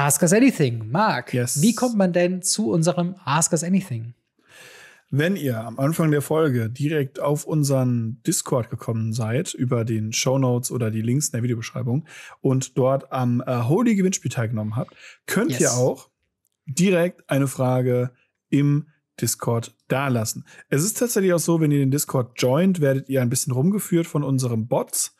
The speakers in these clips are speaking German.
Ask Us Anything. Marc, yes. wie kommt man denn zu unserem Ask Us Anything? Wenn ihr am Anfang der Folge direkt auf unseren Discord gekommen seid, über den Show Notes oder die Links in der Videobeschreibung und dort am äh, Holy Gewinnspiel teilgenommen habt, könnt yes. ihr auch direkt eine Frage im Discord dalassen. Es ist tatsächlich auch so, wenn ihr den Discord joint, werdet ihr ein bisschen rumgeführt von unserem Bots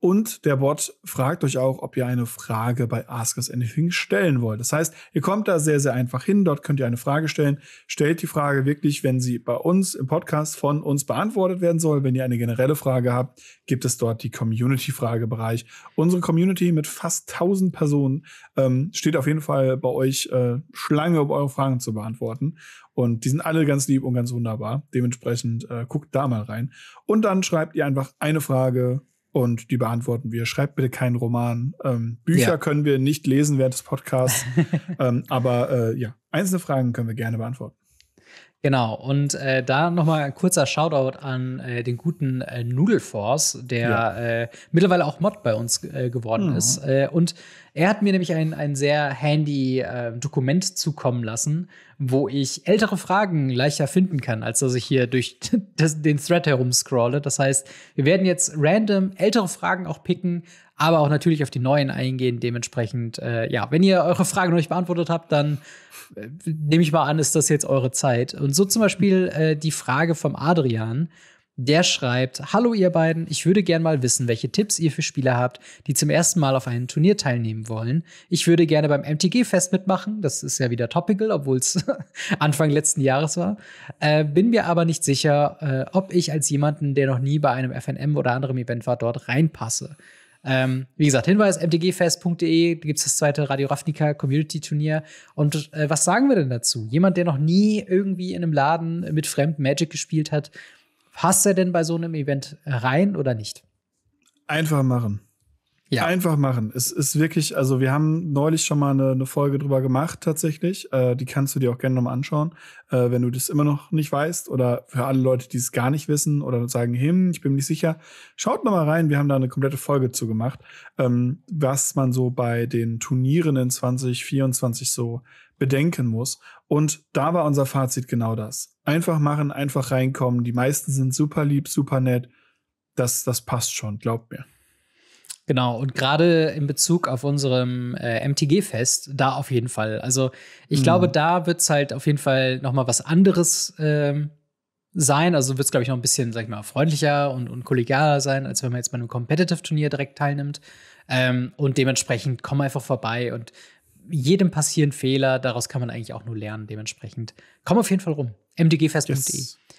und der Bot fragt euch auch, ob ihr eine Frage bei Ask Us Anything stellen wollt. Das heißt, ihr kommt da sehr, sehr einfach hin. Dort könnt ihr eine Frage stellen. Stellt die Frage wirklich, wenn sie bei uns im Podcast von uns beantwortet werden soll. Wenn ihr eine generelle Frage habt, gibt es dort die Community-Fragebereich. Unsere Community mit fast 1000 Personen ähm, steht auf jeden Fall bei euch äh, Schlange, um eure Fragen zu beantworten. Und die sind alle ganz lieb und ganz wunderbar. Dementsprechend äh, guckt da mal rein. Und dann schreibt ihr einfach eine Frage und die beantworten wir. Schreibt bitte keinen Roman. Ähm, Bücher ja. können wir nicht lesen während des Podcasts, ähm, aber äh, ja, einzelne Fragen können wir gerne beantworten. Genau, und äh, da nochmal ein kurzer Shoutout an äh, den guten äh, Nudelforce, der ja. Äh, mittlerweile auch Mod bei uns äh, geworden mhm. ist äh, und er hat mir nämlich ein, ein sehr handy äh, Dokument zukommen lassen, wo ich ältere Fragen leichter finden kann, als dass ich hier durch das, den Thread herumscrolle. Das heißt, wir werden jetzt random ältere Fragen auch picken, aber auch natürlich auf die neuen eingehen. Dementsprechend, äh, ja, wenn ihr eure Fragen noch nicht beantwortet habt, dann äh, nehme ich mal an, ist das jetzt eure Zeit. Und so zum Beispiel äh, die Frage vom Adrian. Der schreibt: Hallo, ihr beiden. Ich würde gern mal wissen, welche Tipps ihr für Spieler habt, die zum ersten Mal auf einem Turnier teilnehmen wollen. Ich würde gerne beim MTG-Fest mitmachen. Das ist ja wieder topical, obwohl es Anfang letzten Jahres war. Äh, bin mir aber nicht sicher, äh, ob ich als jemanden, der noch nie bei einem FNM oder anderem Event war, dort reinpasse. Ähm, wie gesagt, Hinweis: mtgfest.de da gibt es das zweite Radio Ravnica Community Turnier. Und äh, was sagen wir denn dazu? Jemand, der noch nie irgendwie in einem Laden mit fremd Magic gespielt hat, passt er denn bei so einem Event rein oder nicht? Einfach machen. Ja. Einfach machen. Es ist wirklich, also wir haben neulich schon mal eine, eine Folge drüber gemacht tatsächlich. Äh, die kannst du dir auch gerne nochmal anschauen, äh, wenn du das immer noch nicht weißt oder für alle Leute, die es gar nicht wissen oder sagen, hm, ich bin mir nicht sicher, schaut nochmal rein. Wir haben da eine komplette Folge zu gemacht, ähm, was man so bei den Turnieren in 2024 so bedenken muss. Und da war unser Fazit genau das. Einfach machen, einfach reinkommen. Die meisten sind super lieb, super nett. Das, das passt schon, glaubt mir. Genau, und gerade in Bezug auf unserem äh, MTG-Fest, da auf jeden Fall. Also ich mhm. glaube, da wird es halt auf jeden Fall noch mal was anderes ähm, sein. Also wird es, glaube ich, noch ein bisschen, sag ich mal, freundlicher und, und kollegialer sein, als wenn man jetzt bei einem Competitive-Turnier direkt teilnimmt. Ähm, und dementsprechend komm einfach vorbei und jedem passieren Fehler, daraus kann man eigentlich auch nur lernen, dementsprechend. Komm auf jeden Fall rum. mdgfest.de. Yes. E.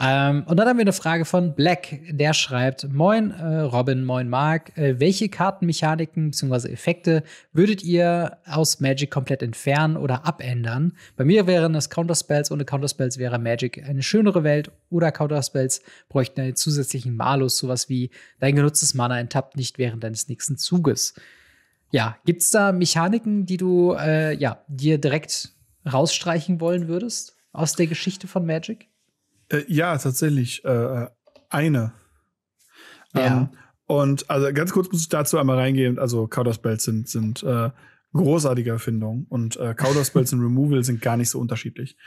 Ähm, und dann haben wir eine Frage von Black, der schreibt: Moin äh, Robin, moin Mark, äh, welche Kartenmechaniken bzw. Effekte würdet ihr aus Magic komplett entfernen oder abändern? Bei mir wären es Counterspells, ohne Counterspells wäre Magic eine schönere Welt oder Counterspells bräuchten einen zusätzlichen Malus, sowas wie dein genutztes Mana enttappt nicht während deines nächsten Zuges. Ja, gibt es da Mechaniken, die du äh, ja, dir direkt rausstreichen wollen würdest aus der Geschichte von Magic? Äh, ja, tatsächlich. Äh, eine. Ja. Ähm, und also ganz kurz muss ich dazu einmal reingehen. Also Counterspells sind, sind äh, großartige Erfindungen und äh, Counterspells und Removal sind gar nicht so unterschiedlich.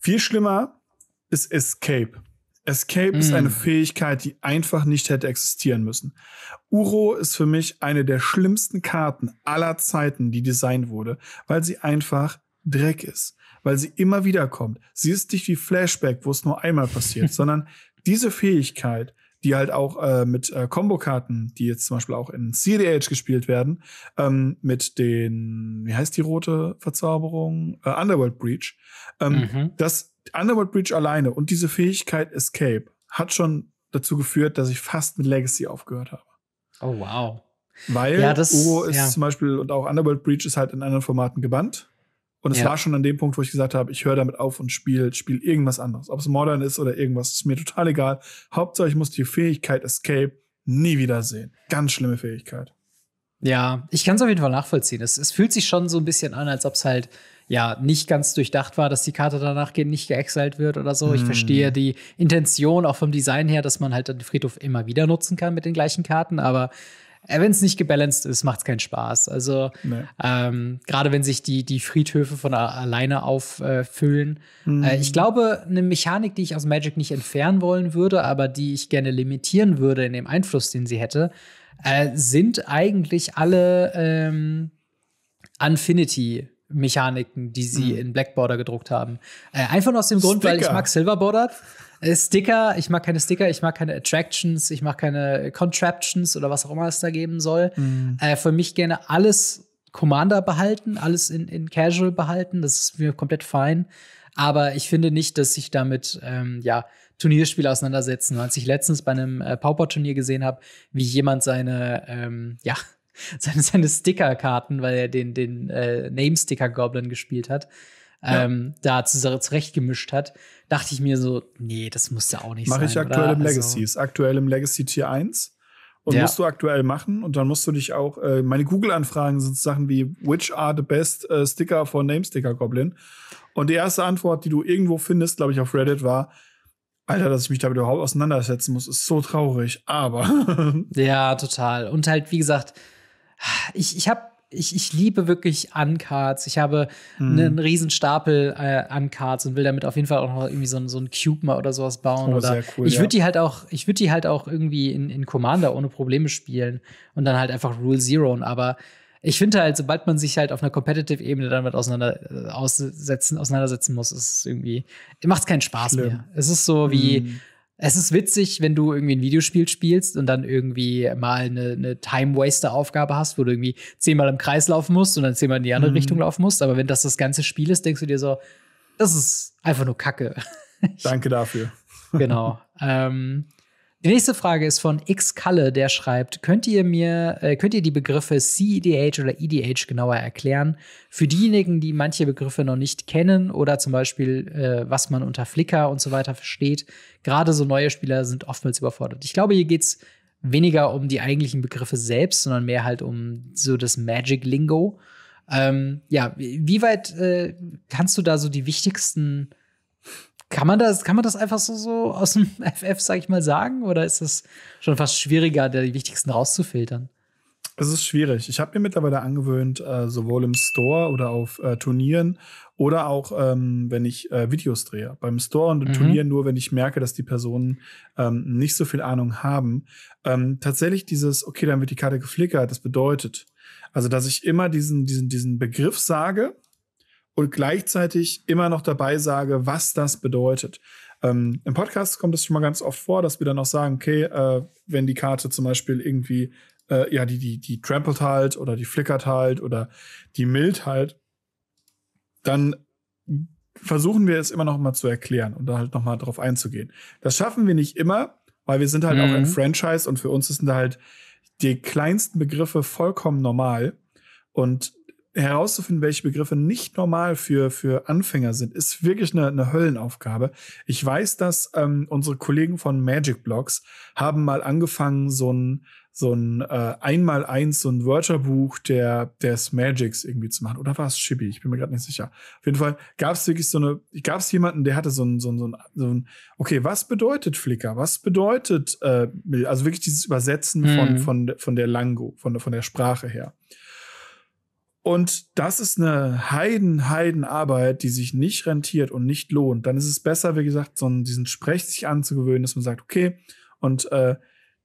Viel schlimmer ist Escape. Escape mm. ist eine mm. Fähigkeit, die einfach nicht hätte existieren müssen. Uro ist für mich eine der schlimmsten Karten aller Zeiten, die designt wurde, weil sie einfach Dreck ist, weil sie immer wieder kommt. Sie ist nicht wie Flashback, wo es nur einmal passiert, sondern diese Fähigkeit die halt auch äh, mit äh, Kombokarten, die jetzt zum Beispiel auch in CDH gespielt werden, ähm, mit den, wie heißt die rote Verzauberung? Äh, Underworld Breach. Ähm, mhm. Das Underworld Breach alleine und diese Fähigkeit Escape hat schon dazu geführt, dass ich fast mit Legacy aufgehört habe. Oh, wow. Weil ja, das, Uro ist ja. zum Beispiel und auch Underworld Breach ist halt in anderen Formaten gebannt. Und es ja. war schon an dem Punkt, wo ich gesagt habe, ich höre damit auf und spiele spiel irgendwas anderes. Ob es Modern ist oder irgendwas, ist mir total egal. Hauptsache, ich muss die Fähigkeit Escape nie wieder sehen. Ganz schlimme Fähigkeit. Ja, ich kann es auf jeden Fall nachvollziehen. Es, es fühlt sich schon so ein bisschen an, als ob es halt ja nicht ganz durchdacht war, dass die Karte danach nicht geexalt wird oder so. Mm. Ich mhm. verstehe die Intention auch vom Design her, dass man halt den Friedhof immer wieder nutzen kann mit den gleichen Karten, aber äh, wenn es nicht gebalanced ist, macht es keinen Spaß. Also nee. ähm, gerade wenn sich die, die Friedhöfe von alleine auffüllen. Äh, mhm. äh, ich glaube, eine Mechanik, die ich aus Magic nicht entfernen wollen würde, aber die ich gerne limitieren würde in dem Einfluss, den sie hätte, äh, sind eigentlich alle ähm, Infinity Mechaniken, die sie mhm. in Black gedruckt haben. Äh, einfach nur aus dem Grund, Sticker. weil ich mag Silver Äh, Sticker, ich mag keine Sticker, ich mag keine Attractions, ich mag keine Contraptions oder was auch immer es da geben soll. Mhm. Äh, für mich gerne alles Commander behalten, alles in, in Casual behalten, das ist mir komplett fein. Aber ich finde nicht, dass sich damit ähm, ja, Turnierspiele auseinandersetzen. Als ich letztens bei einem äh, Pauper-Turnier gesehen habe, wie jemand seine, ähm, ja, seine, seine Sticker-Karten, weil er den, den äh, Name-Sticker-Goblin gespielt hat, ja. ähm, da zurechtgemischt hat, dachte ich mir so, nee, das muss ja auch nicht Mach sein. Mache ich aktuell oder? im also Legacy. Also, ist aktuell im Legacy Tier 1 und ja. musst du aktuell machen und dann musst du dich auch, äh, meine Google-Anfragen sind Sachen wie, which are the best äh, Sticker for Name Sticker Goblin? Und die erste Antwort, die du irgendwo findest, glaube ich, auf Reddit war, Alter, dass ich mich damit überhaupt auseinandersetzen muss, ist so traurig, aber. ja, total. Und halt, wie gesagt, ich, ich habe ich, ich liebe wirklich Uncards. Ich habe hm. einen riesen Stapel äh, Uncards und will damit auf jeden Fall auch noch irgendwie so, so einen Cube mal oder sowas bauen. Oh, oder cool, ich würde ja. die halt auch, ich würde die halt auch irgendwie in, in Commander ohne Probleme spielen und dann halt einfach Rule Zero. aber ich finde halt, sobald man sich halt auf einer Competitive-Ebene damit auseinander, äh, aussetzen, auseinandersetzen muss, ist es irgendwie, macht es keinen Spaß Schlimm. mehr. Es ist so wie. Hm es ist witzig, wenn du irgendwie ein Videospiel spielst und dann irgendwie mal eine, eine Time-Waster-Aufgabe hast, wo du irgendwie zehnmal im Kreis laufen musst und dann zehnmal in die andere mhm. Richtung laufen musst. Aber wenn das das ganze Spiel ist, denkst du dir so, das ist einfach nur Kacke. Danke dafür. genau. Ähm, die nächste Frage ist von X Kalle, der schreibt: Könnt ihr mir, äh, könnt ihr die Begriffe CEDH oder EDH genauer erklären? Für diejenigen, die manche Begriffe noch nicht kennen oder zum Beispiel, äh, was man unter Flickr und so weiter versteht. Gerade so neue Spieler sind oftmals überfordert. Ich glaube, hier geht es weniger um die eigentlichen Begriffe selbst, sondern mehr halt um so das Magic-Lingo. Ähm, ja, wie weit äh, kannst du da so die wichtigsten kann man das, kann man das einfach so, so aus dem FF, sag ich mal, sagen? Oder ist es schon fast schwieriger, die wichtigsten rauszufiltern? Es ist schwierig. Ich habe mir mittlerweile angewöhnt, äh, sowohl im Store oder auf äh, Turnieren oder auch, ähm, wenn ich äh, Videos drehe. Beim Store und im mhm. Turnier nur, wenn ich merke, dass die Personen ähm, nicht so viel Ahnung haben. Ähm, tatsächlich dieses, okay, dann wird die Karte geflickert, das bedeutet, also dass ich immer diesen, diesen, diesen Begriff sage, und gleichzeitig immer noch dabei sage, was das bedeutet. Ähm, Im Podcast kommt es schon mal ganz oft vor, dass wir dann auch sagen, okay, äh, wenn die Karte zum Beispiel irgendwie, äh, ja, die, die, die trampled halt oder die flickert halt oder die mild halt, dann versuchen wir es immer noch mal zu erklären und da halt noch mal drauf einzugehen. Das schaffen wir nicht immer, weil wir sind halt mhm. auch ein mhm. Franchise und für uns sind da halt die kleinsten Begriffe vollkommen normal. Und herauszufinden, welche Begriffe nicht normal für, für Anfänger sind, ist wirklich eine, eine Höllenaufgabe. Ich weiß, dass ähm, unsere Kollegen von Magic Blocks haben mal angefangen, so ein, so ein äh, einmal eins, so ein Wörterbuch der, des Magics irgendwie zu machen. Oder war es Chibi? Ich bin mir gerade nicht sicher. Auf jeden Fall gab es wirklich so eine, gab es jemanden, der hatte so ein, so ein, so ein, so ein, okay, was bedeutet Flickr? Was bedeutet, äh, also wirklich dieses Übersetzen mhm. von, von, von der Lango, von, von der Sprache her. Und das ist eine Heiden, heiden Arbeit, die sich nicht rentiert und nicht lohnt. Dann ist es besser, wie gesagt, so einen, diesen Sprech sich anzugewöhnen, dass man sagt, okay, und äh,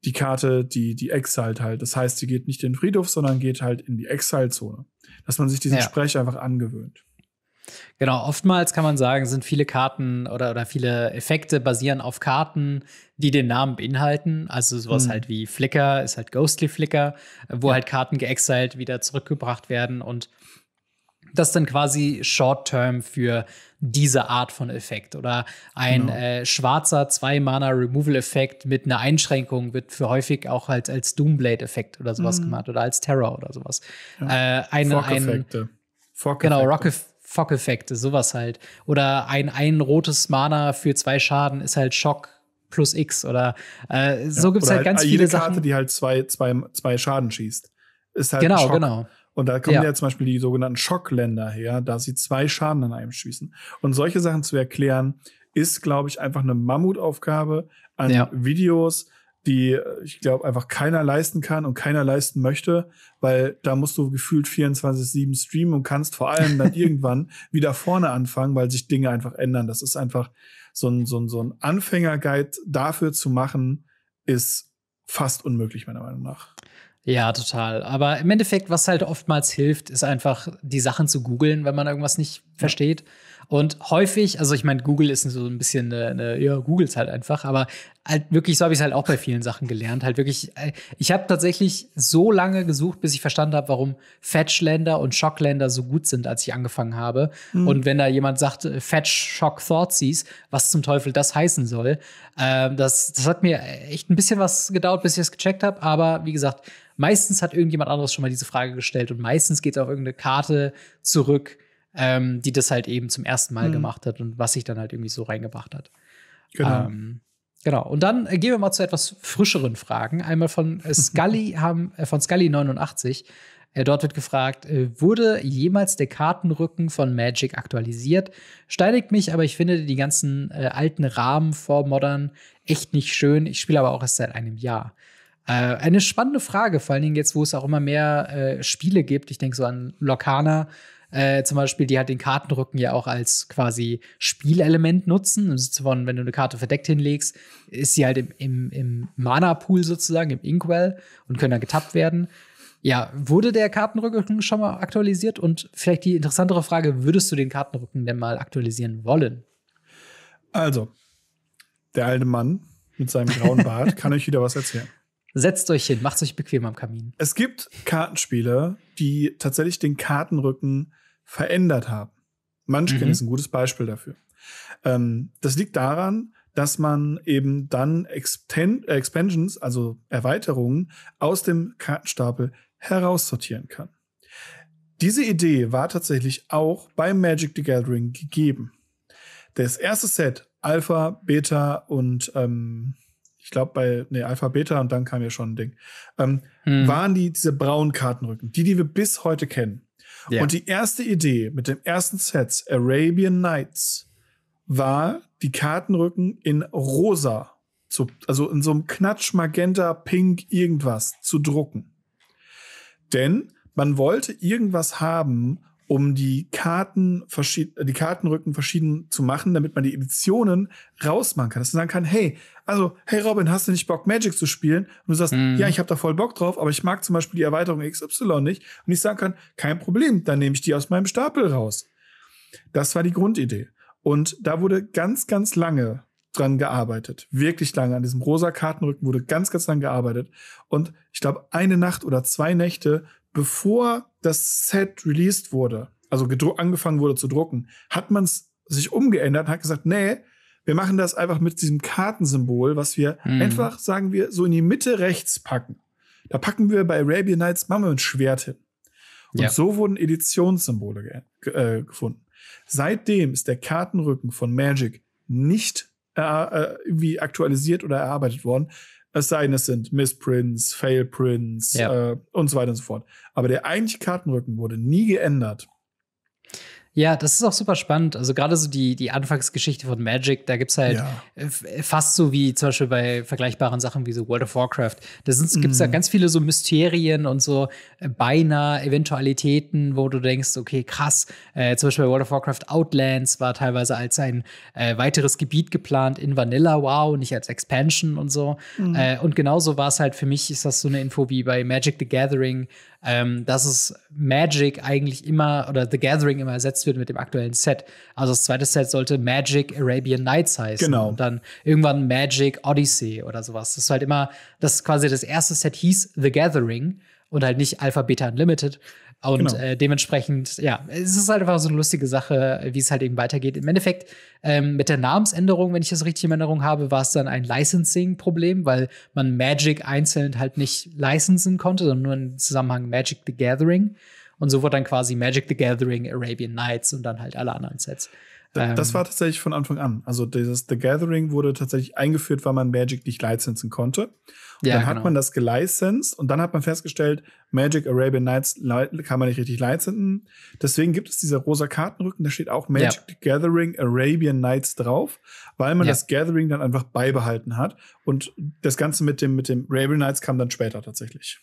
die Karte, die, die Exalt halt. Das heißt, sie geht nicht in den Friedhof, sondern geht halt in die Exile-Zone. Dass man sich diesen ja. Sprech einfach angewöhnt. Genau, oftmals kann man sagen, sind viele Karten oder, oder viele Effekte basieren auf Karten, die den Namen beinhalten. Also sowas hm. halt wie Flicker ist halt Ghostly Flicker, wo ja. halt Karten geexiled wieder zurückgebracht werden und das dann quasi Short-Term für diese Art von Effekt. Oder ein genau. äh, schwarzer 2-Mana-Removal-Effekt mit einer Einschränkung wird für häufig auch halt als Doomblade-Effekt oder sowas mhm. gemacht oder als Terror oder sowas. Ja. Äh, eine, Fork-Effekte. Fork genau, Rock-Effekte. Fock-Effekte, sowas halt. Oder ein, ein rotes Mana für zwei Schaden ist halt Schock plus X oder äh, so ja, gibt es halt, halt ganz viele Sachen. Karte, die halt zwei, zwei, zwei Schaden schießt. Ist halt genau, genau. Und da kommen ja. ja. zum Beispiel die sogenannten Schockländer her, da sie zwei Schaden an einem schießen. Und solche Sachen zu erklären, ist, glaube ich, einfach eine Mammutaufgabe an ja. Videos, die ich glaube einfach keiner leisten kann und keiner leisten möchte, weil da musst du gefühlt 24/7 streamen und kannst vor allem dann irgendwann wieder vorne anfangen, weil sich Dinge einfach ändern. Das ist einfach so ein, so ein, so ein Anfängerguide dafür zu machen, ist fast unmöglich meiner Meinung nach. Ja, total. Aber im Endeffekt, was halt oftmals hilft, ist einfach die Sachen zu googeln, wenn man irgendwas nicht versteht. Und häufig, also ich meine, Google ist so ein bisschen eine, eine ja, Google ist halt einfach, aber halt wirklich, so habe ich es halt auch bei vielen Sachen gelernt. Halt wirklich, äh, ich habe tatsächlich so lange gesucht, bis ich verstanden habe, warum Fetchländer und Schockländer so gut sind, als ich angefangen habe. Mhm. Und wenn da jemand sagt, äh, Fetch Shock Thoughtsies, was zum Teufel das heißen soll, äh, das, das hat mir echt ein bisschen was gedauert, bis ich es gecheckt habe. Aber wie gesagt, meistens hat irgendjemand anderes schon mal diese Frage gestellt und meistens geht es auf irgendeine Karte zurück ähm, die das halt eben zum ersten Mal mhm. gemacht hat und was sich dann halt irgendwie so reingebracht hat. Genau. Ähm, genau. Und dann äh, gehen wir mal zu etwas frischeren Fragen. Einmal von äh, Scully, haben, äh, von Scully 89. Äh, dort wird gefragt, wurde jemals der Kartenrücken von Magic aktualisiert? Steinigt mich, aber ich finde die ganzen äh, alten Rahmen vor Modern echt nicht schön. Ich spiele aber auch erst seit einem Jahr. Äh, eine spannende Frage, vor allen Dingen jetzt, wo es auch immer mehr äh, Spiele gibt. Ich denke so an Locana, äh, zum Beispiel, die halt den Kartenrücken ja auch als quasi Spielelement nutzen. Im wenn du eine Karte verdeckt hinlegst, ist sie halt im, im, im Mana-Pool sozusagen, im Inkwell und können dann getappt werden. Ja, wurde der Kartenrücken schon mal aktualisiert? Und vielleicht die interessantere Frage, würdest du den Kartenrücken denn mal aktualisieren wollen? Also, der alte Mann mit seinem grauen Bart kann euch wieder was erzählen. Setzt euch hin, macht euch bequem am Kamin. Es gibt Kartenspiele, die tatsächlich den Kartenrücken verändert haben. Munchkin mhm. ist ein gutes Beispiel dafür. Ähm, das liegt daran, dass man eben dann Expen äh, Expansions, also Erweiterungen, aus dem Kartenstapel heraussortieren kann. Diese Idee war tatsächlich auch bei Magic the Gathering gegeben. Das erste Set, Alpha, Beta und ähm, ich glaube bei nee, Alpha Beta und dann kam ja schon ein Ding, ähm, hm. waren die diese braunen Kartenrücken, die, die wir bis heute kennen. Yeah. Und die erste Idee mit dem ersten Set Arabian Nights war, die Kartenrücken in rosa, zu, also in so einem Knatsch, Magenta, Pink, irgendwas zu drucken. Denn man wollte irgendwas haben, um die Karten die Kartenrücken verschieden zu machen, damit man die Editionen rausmachen kann. Dass man sagen kann, hey, also, hey Robin, hast du nicht Bock, Magic zu spielen? Und du sagst, mhm. ja, ich habe da voll Bock drauf, aber ich mag zum Beispiel die Erweiterung XY nicht. Und ich sagen kann, kein Problem, dann nehme ich die aus meinem Stapel raus. Das war die Grundidee. Und da wurde ganz, ganz lange dran gearbeitet. Wirklich lange. An diesem rosa Kartenrücken wurde ganz, ganz lange gearbeitet. Und ich glaube, eine Nacht oder zwei Nächte, bevor das Set released wurde, also angefangen wurde zu drucken, hat man es sich umgeändert und hat gesagt, nee, wir machen das einfach mit diesem Kartensymbol, was wir mhm. einfach, sagen wir, so in die Mitte rechts packen. Da packen wir bei Arabian Nights machen ein Schwert hin. Und ja. so wurden Editionssymbole ge äh, gefunden. Seitdem ist der Kartenrücken von Magic nicht äh, äh irgendwie aktualisiert oder erarbeitet worden. Es sei denn, es sind Missprints, Failprints ja. äh, und so weiter und so fort. Aber der eigentliche Kartenrücken wurde nie geändert. Ja, das ist auch super spannend. Also gerade so die, die Anfangsgeschichte von Magic, da gibt es halt ja. fast so wie zum Beispiel bei vergleichbaren Sachen wie so World of Warcraft. Da gibt es da mhm. ganz viele so Mysterien und so äh, beinahe Eventualitäten, wo du denkst, okay, krass, äh, zum Beispiel bei World of Warcraft Outlands war teilweise als ein äh, weiteres Gebiet geplant in Vanilla, wow, nicht als Expansion und so. Mm. Äh, und genauso war es halt für mich, ist das so eine Info wie bei Magic the Gathering, ähm, dass es Magic eigentlich immer oder The Gathering immer ersetzt wird mit dem aktuellen Set. Also das zweite Set sollte Magic Arabian Nights heißen. Genau. Und dann irgendwann Magic Odyssey oder sowas. Das ist halt immer, das ist quasi das erste Set hieß The Gathering und halt nicht Alpha Beta Unlimited. Und genau. äh, dementsprechend, ja, es ist halt einfach so eine lustige Sache, wie es halt eben weitergeht. Im Endeffekt, ähm, mit der Namensänderung, wenn ich das richtig in Erinnerung habe, war es dann ein Licensing-Problem, weil man Magic einzeln halt nicht licensen konnte, sondern nur im Zusammenhang Magic the Gathering. Und so wurde dann quasi Magic the Gathering, Arabian Nights und dann halt alle anderen Sets das ähm. war tatsächlich von Anfang an. Also dieses The Gathering wurde tatsächlich eingeführt, weil man Magic nicht lizenzen konnte. Und ja, dann hat genau. man das gelicenzt und dann hat man festgestellt, Magic Arabian Nights kann man nicht richtig lizenzen. Deswegen gibt es diese rosa Kartenrücken, da steht auch Magic ja. The Gathering Arabian Nights drauf, weil man ja. das Gathering dann einfach beibehalten hat. Und das Ganze mit dem, mit dem Arabian Nights kam dann später tatsächlich.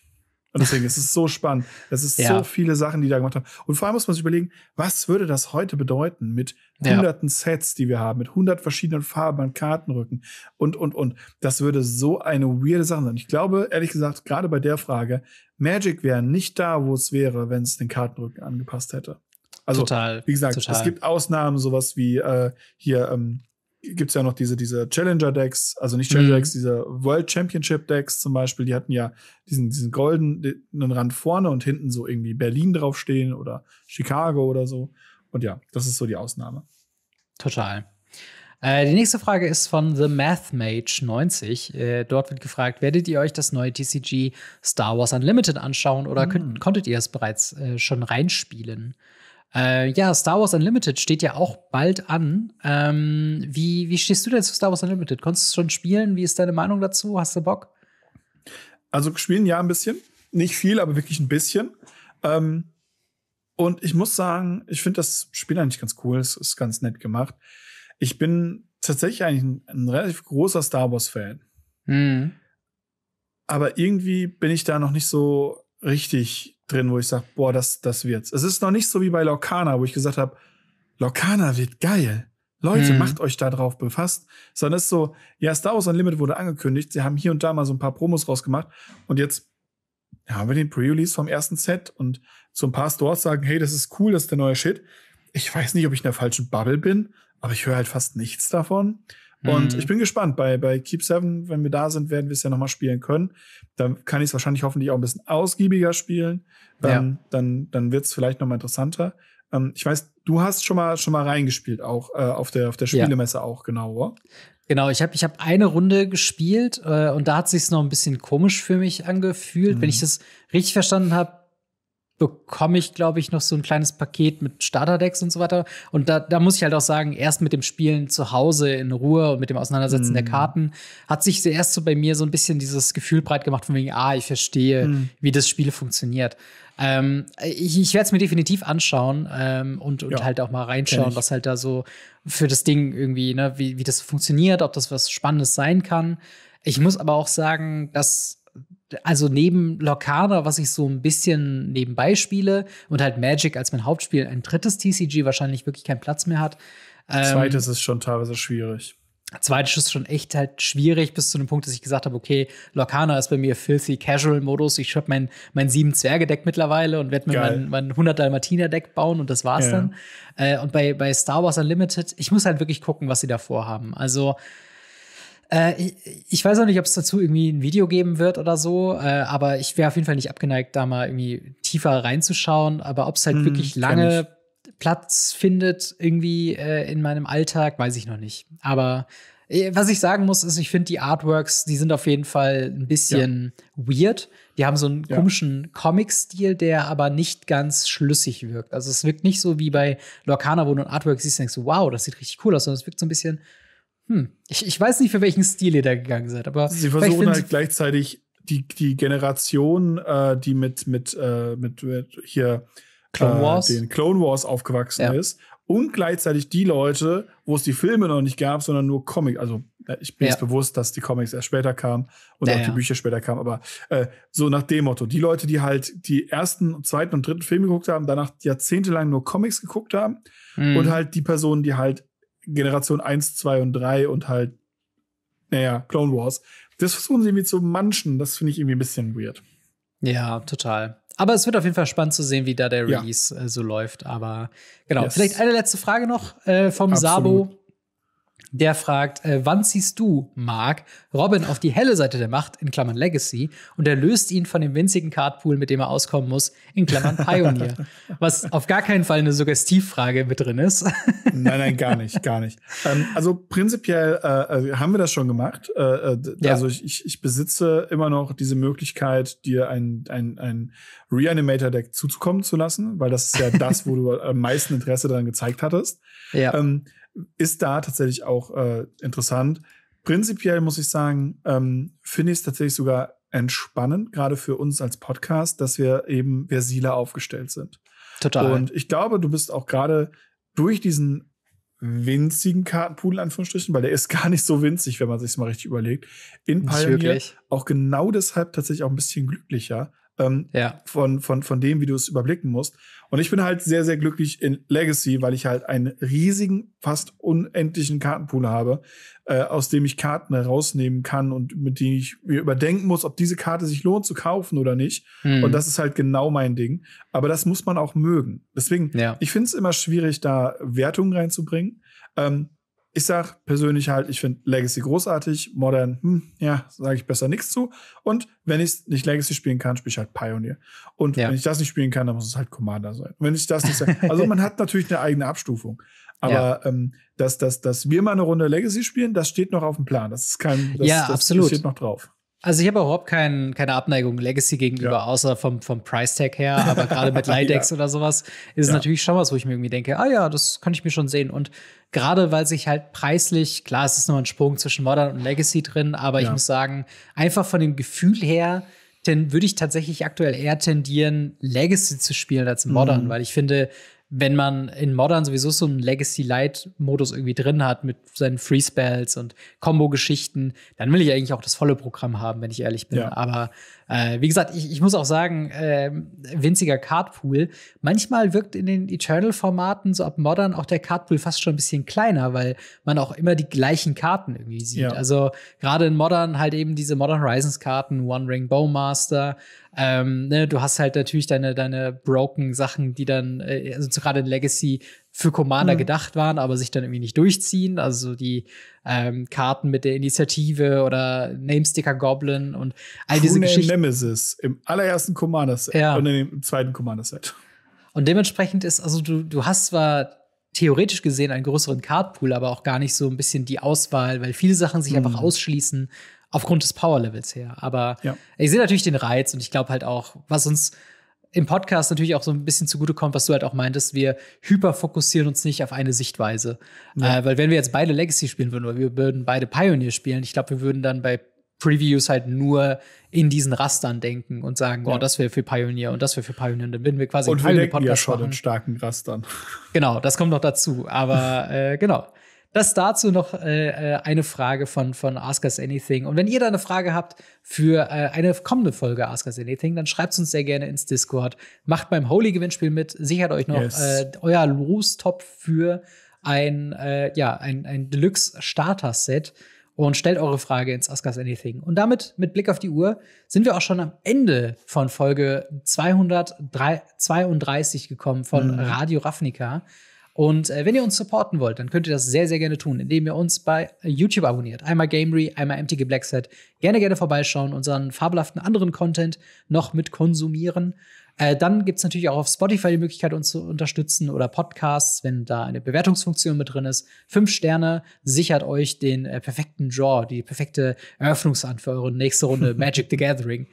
Und deswegen ist es so spannend. Es ist ja. so viele Sachen, die da gemacht haben. Und vor allem muss man sich überlegen, was würde das heute bedeuten mit hunderten Sets, die wir haben, mit hundert verschiedenen Farben an Kartenrücken und, und, und. Das würde so eine weirde Sache sein. Ich glaube, ehrlich gesagt, gerade bei der Frage, Magic wäre nicht da, wo es wäre, wenn es den Kartenrücken angepasst hätte. Also, total, wie gesagt, total. es gibt Ausnahmen, sowas wie äh, hier ähm, gibt es ja noch diese, diese Challenger-Decks, also nicht Challenger-Decks, mhm. diese World Championship-Decks zum Beispiel, die hatten ja diesen, diesen goldenen Rand vorne und hinten so irgendwie Berlin draufstehen oder Chicago oder so. Und ja, das ist so die Ausnahme. Total. Äh, die nächste Frage ist von The Math Mage 90. Äh, dort wird gefragt, werdet ihr euch das neue TCG Star Wars Unlimited anschauen oder mhm. konntet ihr es bereits äh, schon reinspielen? Äh, ja, Star Wars Unlimited steht ja auch bald an. Ähm, wie, wie stehst du denn zu Star Wars Unlimited? Konntest du schon spielen? Wie ist deine Meinung dazu? Hast du Bock? Also spielen ja ein bisschen. Nicht viel, aber wirklich ein bisschen. Ähm, und ich muss sagen, ich finde das Spiel eigentlich ganz cool. Es ist ganz nett gemacht. Ich bin tatsächlich eigentlich ein, ein relativ großer Star Wars-Fan. Mhm. Aber irgendwie bin ich da noch nicht so richtig drin, wo ich sage, boah, das, das wird's. Es ist noch nicht so wie bei Lorcana, wo ich gesagt habe, Lorcana wird geil. Leute, hm. macht euch da drauf befasst. Sondern es ist so, ja, Star Wars Unlimited wurde angekündigt. Sie haben hier und da mal so ein paar Promos rausgemacht. Und jetzt haben wir den Pre-Release vom ersten Set und so ein paar Stores sagen, hey, das ist cool, das ist der neue Shit. Ich weiß nicht, ob ich in der falschen Bubble bin, aber ich höre halt fast nichts davon. Und mhm. ich bin gespannt. Bei, bei Keep Seven, wenn wir da sind, werden wir es ja nochmal spielen können. Dann kann ich es wahrscheinlich hoffentlich auch ein bisschen ausgiebiger spielen. Ähm, ja. Dann, dann wird es vielleicht nochmal interessanter. Ähm, ich weiß, du hast schon mal, schon mal reingespielt, auch äh, auf, der, auf der Spielemesse ja. auch, genau, oder? Genau, ich habe ich hab eine Runde gespielt äh, und da hat sich noch ein bisschen komisch für mich angefühlt. Mhm. Wenn ich das richtig verstanden habe, bekomme ich, glaube ich, noch so ein kleines Paket mit Starterdecks und so weiter. Und da, da muss ich halt auch sagen, erst mit dem Spielen zu Hause in Ruhe und mit dem Auseinandersetzen mm. der mhm. Karten hat sich erst so bei mir so ein bisschen dieses Gefühl breit gemacht, von wegen, ah, ich verstehe, mm. wie das Spiel funktioniert. Ähm, ich, ich werde es mir definitiv anschauen ähm, und, und ja, halt auch mal reinschauen, was halt da so für das Ding irgendwie, ne, wie, wie das funktioniert, ob das was Spannendes sein kann. Ich muss aber auch sagen, dass also neben Locana, was ich so ein bisschen nebenbei spiele und halt Magic als mein Hauptspiel, ein drittes TCG wahrscheinlich wirklich keinen Platz mehr hat. Ähm, Zweites ist schon teilweise schwierig. Zweites ist schon echt halt schwierig, bis zu dem Punkt, dass ich gesagt habe, okay, Lorcana ist bei mir filthy casual Modus. Ich habe mein, mein sieben Zwerge Deck mittlerweile und werde mir Geil. mein, mein 100 Dalmatiner Deck bauen und das war's ja. dann. Äh, und bei, bei Star Wars Unlimited, ich muss halt wirklich gucken, was sie da vorhaben. Also, ich, äh, ich, weiß auch nicht, ob es dazu irgendwie ein Video geben wird oder so, äh, aber ich wäre auf jeden Fall nicht abgeneigt, da mal irgendwie tiefer reinzuschauen. Aber ob es halt hm, wirklich lange Platz findet irgendwie äh, in meinem Alltag, weiß ich noch nicht. Aber äh, was ich sagen muss, ist, ich finde die Artworks, die sind auf jeden Fall ein bisschen ja. weird. Die haben so einen ja. komischen Comic-Stil, der aber nicht ganz schlüssig wirkt. Also es wirkt nicht so wie bei Lorcana, wo du ein Artwork siehst und denkst, wow, das sieht richtig cool aus, sondern es wirkt so ein bisschen hm. Ich, ich weiß nicht, für welchen Stil ihr da gegangen seid, aber. Sie versuchen halt gleichzeitig die, die Generation, äh, die mit, mit, äh, mit, mit hier Clone äh, Wars. den Clone Wars aufgewachsen ja. ist und gleichzeitig die Leute, wo es die Filme noch nicht gab, sondern nur Comics. Also äh, ich bin ja. jetzt bewusst, dass die Comics erst später kamen und ja, auch die Bücher später kamen, aber äh, so nach dem Motto. Die Leute, die halt die ersten, zweiten und dritten Filme geguckt haben, danach jahrzehntelang nur Comics geguckt haben mhm. und halt die Personen, die halt Generation 1, 2 und 3 und halt, naja, Clone Wars. Das versuchen sie irgendwie zu manchen. Das finde ich irgendwie ein bisschen weird. Ja, total. Aber es wird auf jeden Fall spannend zu sehen, wie da der Release ja. Äh, so läuft. Aber genau, yes. vielleicht eine letzte Frage noch äh, vom Absolut. Sabo. Der fragt, äh, wann ziehst du, Mark, Robin auf die helle Seite der Macht, in Klammern Legacy, und erlöst ihn von dem winzigen Cardpool, mit dem er auskommen muss, in Klammern Pioneer. Was auf gar keinen Fall eine Suggestivfrage mit drin ist. nein, nein, gar nicht, gar nicht. Ähm, also prinzipiell äh, äh haben wir das schon gemacht. Äh, äh, also ich, ich, ich besitze immer noch diese Möglichkeit, dir ein, ein, ein Reanimator-Deck zuzukommen zu lassen, weil das ist ja das, wo du am meisten Interesse daran gezeigt hattest. Ja. Ähm, ist da tatsächlich auch äh, interessant. Prinzipiell muss ich sagen, ähm, finde ich es tatsächlich sogar entspannend, gerade für uns als Podcast, dass wir eben versiler aufgestellt sind. Total. Und ich glaube, du bist auch gerade durch diesen winzigen Kartenpudel, in Anführungsstrichen, weil der ist gar nicht so winzig, wenn man sich mal richtig überlegt, in Pioneer auch genau deshalb tatsächlich auch ein bisschen glücklicher, ähm, ja. von, von, von dem, wie du es überblicken musst. Und ich bin halt sehr, sehr glücklich in Legacy, weil ich halt einen riesigen, fast unendlichen Kartenpool habe, äh, aus dem ich Karten herausnehmen kann und mit denen ich mir überdenken muss, ob diese Karte sich lohnt zu kaufen oder nicht. Hm. Und das ist halt genau mein Ding. Aber das muss man auch mögen. Deswegen, ja. ich finde es immer schwierig, da Wertungen reinzubringen. Ähm, ich sag persönlich halt, ich finde Legacy großartig, Modern, hm, ja, sage ich besser nichts zu. Und wenn ich nicht Legacy spielen kann, spiele ich halt Pioneer. Und ja. wenn ich das nicht spielen kann, dann muss es halt Commander sein. Und wenn ich das nicht sein, also man hat natürlich eine eigene Abstufung. Aber ja. ähm, dass, dass, dass wir mal eine Runde Legacy spielen, das steht noch auf dem Plan. Das ist kein, das, ja, das, absolut. das steht noch drauf. Also ich habe überhaupt kein, keine Abneigung Legacy gegenüber, ja. außer vom, vom Price-Tag her, aber gerade mit Lidex ja. oder sowas ist es natürlich schon was, wo ich mir irgendwie denke, ah ja, das kann ich mir schon sehen. Und gerade weil sich halt preislich, klar, es ist nur ein Sprung zwischen Modern und Legacy drin, aber ich muss sagen, einfach von dem Gefühl her, denn würde ich tatsächlich aktuell eher tendieren, Legacy zu spielen als Modern, mhm. weil ich finde, wenn man in Modern sowieso so einen Legacy-Light-Modus irgendwie drin hat mit seinen Free Spells und Combo-Geschichten, dann will ich eigentlich auch das volle Programm haben, wenn ich ehrlich bin. Ja. Aber äh, wie gesagt, ich, ich, muss auch sagen, äh, winziger Cardpool. Manchmal wirkt in den Eternal-Formaten, so ab Modern, auch der Cardpool fast schon ein bisschen kleiner, weil man auch immer die gleichen Karten irgendwie sieht. Ja. Also gerade in Modern halt eben diese Modern Horizons-Karten, One Ring Bowmaster. Ähm, ne, du hast halt natürlich deine, deine broken Sachen, die dann, äh, also gerade in Legacy, für Commander mhm. gedacht waren, aber sich dann irgendwie nicht durchziehen. Also die ähm, Karten mit der Initiative oder Namesticker Goblin und all diese Kune Geschichten. Nemesis im allerersten Commander-Set ja. und im zweiten Commander-Set. Und dementsprechend ist, also du, du hast zwar theoretisch gesehen einen größeren Cardpool, aber auch gar nicht so ein bisschen die Auswahl, weil viele Sachen sich mhm. einfach ausschließen aufgrund des Power-Levels her. Aber ja. ich sehe natürlich den Reiz und ich glaube halt auch, was uns im Podcast natürlich auch so ein bisschen zugutekommt, was du halt auch meintest, wir hyperfokussieren uns nicht auf eine Sichtweise. Ja. Äh, weil wenn wir jetzt beide Legacy spielen würden oder wir würden beide Pioneer spielen, ich glaube, wir würden dann bei Previews halt nur in diesen Rastern denken und sagen, ja. das wäre für Pioneer und das wäre für Pioneer. Und dann würden wir quasi und wir denken Podcast ja schon machen. in starken Rastern. Genau, das kommt noch dazu. Aber äh, genau. Das dazu noch äh, äh, eine Frage von, von Ask Us Anything. Und wenn ihr da eine Frage habt für äh, eine kommende Folge Ask Us Anything, dann schreibt es uns sehr gerne ins Discord. Macht beim Holy-Gewinnspiel mit, sichert euch noch yes. äh, euer Lostopf für ein, äh, ja, ein, ein Deluxe-Starter-Set und stellt eure Frage ins Ask Us Anything. Und damit, mit Blick auf die Uhr, sind wir auch schon am Ende von Folge 232 gekommen von mhm. Radio Ravnica. Und äh, wenn ihr uns supporten wollt, dann könnt ihr das sehr, sehr gerne tun, indem ihr uns bei YouTube abonniert. Einmal Gamery, einmal MTG Blackset. Gerne, gerne vorbeischauen, unseren fabelhaften anderen Content noch mit konsumieren. Äh, dann gibt es natürlich auch auf Spotify die Möglichkeit, uns zu unterstützen oder Podcasts, wenn da eine Bewertungsfunktion mit drin ist. Fünf Sterne sichert euch den äh, perfekten Draw, die perfekte Eröffnungshand für eure nächste Runde Magic the Gathering.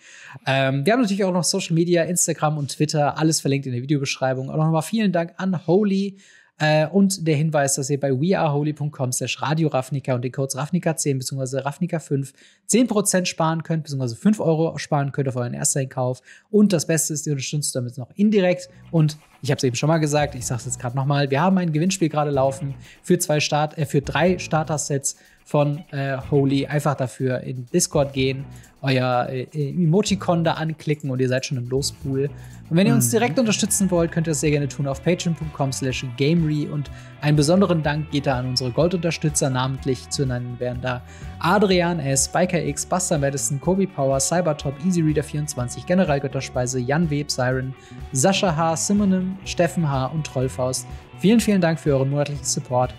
Ähm, wir haben natürlich auch noch Social Media, Instagram und Twitter, alles verlinkt in der Videobeschreibung. Auch nochmal vielen Dank an Holy äh, und der Hinweis, dass ihr bei weareholy.com slash Radio Ravnica und den Codes Ravnica10 bzw. Ravnica5 10% sparen könnt, bzw. 5 Euro sparen könnt auf euren Ersteinkauf. Und das Beste ist, ihr unterstützt damit noch indirekt. Und ich habe es eben schon mal gesagt, ich sage es jetzt gerade nochmal, wir haben ein Gewinnspiel gerade laufen für zwei Start, äh, für drei Starter-Sets von äh, Holy. Einfach dafür in Discord gehen, euer äh, Emoticon da anklicken und ihr seid schon im Lospool. Und wenn ihr uns mhm. direkt unterstützen wollt, könnt ihr das sehr gerne tun auf patreon.com slash gamery und einen besonderen Dank geht da an unsere Goldunterstützer, namentlich zu nennen wären da Adrian S., BikerX, Buster Madison, Kobe Power, Cybertop, EasyReader24, Generalgötterspeise, Jan Web, Siren, Sascha H., Simonim, Steffen H. und Trollfaust. Vielen, vielen Dank für euren monatlichen Support.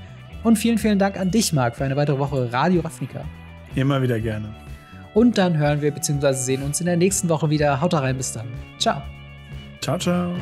Und vielen, vielen Dank an dich, Marc, für eine weitere Woche Radio Ravnica. Immer wieder gerne. Und dann hören wir bzw. sehen uns in der nächsten Woche wieder. Haut rein, bis dann. Ciao. Ciao, ciao.